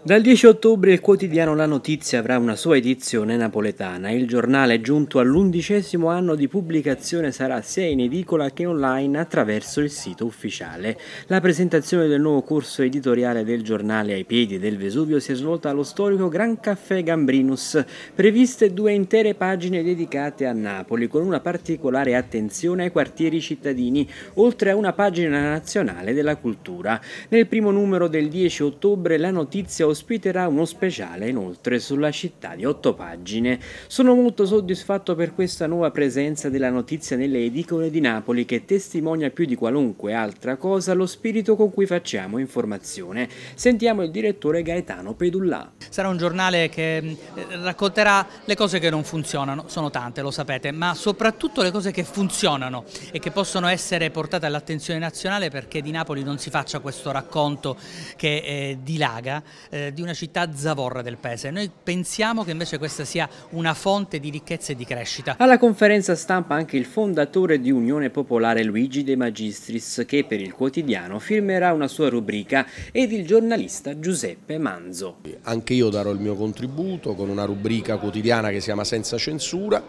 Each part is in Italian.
Dal 10 ottobre il quotidiano La Notizia avrà una sua edizione napoletana. Il giornale giunto all'undicesimo anno di pubblicazione sarà sia in edicola che online attraverso il sito ufficiale. La presentazione del nuovo corso editoriale del giornale ai piedi del Vesuvio si è svolta allo storico Gran Caffè Gambrinus. Previste due intere pagine dedicate a Napoli, con una particolare attenzione ai quartieri cittadini, oltre a una pagina nazionale della cultura. Nel primo numero del 10 ottobre la notizia ospiterà uno speciale inoltre sulla città di otto pagine. Sono molto soddisfatto per questa nuova presenza della notizia nelle edicole di Napoli che testimonia più di qualunque altra cosa lo spirito con cui facciamo informazione. Sentiamo il direttore Gaetano Pedullà. Sarà un giornale che eh, racconterà le cose che non funzionano, sono tante lo sapete, ma soprattutto le cose che funzionano e che possono essere portate all'attenzione nazionale perché di Napoli non si faccia questo racconto che eh, dilaga, eh, eh, di una città zavorra del paese. Noi pensiamo che invece questa sia una fonte di ricchezza e di crescita. Alla conferenza stampa anche il fondatore di Unione Popolare Luigi De Magistris che per il quotidiano firmerà una sua rubrica ed il giornalista Giuseppe Manzo. Anche io darò il mio contributo con una rubrica quotidiana che si chiama Senza Censura,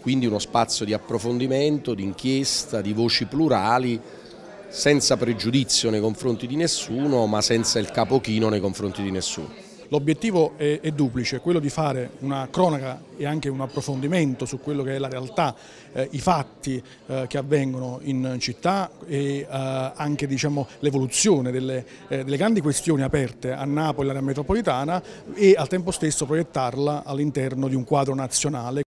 quindi uno spazio di approfondimento, di inchiesta, di voci plurali senza pregiudizio nei confronti di nessuno ma senza il capochino nei confronti di nessuno. L'obiettivo è, è, duplice, quello di fare una cronaca e anche un approfondimento su quello che è la realtà, eh, i fatti eh, che avvengono in città e eh, anche diciamo, l'evoluzione delle, eh, delle, grandi questioni aperte a Napoli e all'area metropolitana e al tempo stesso proiettarla all'interno di un quadro nazionale.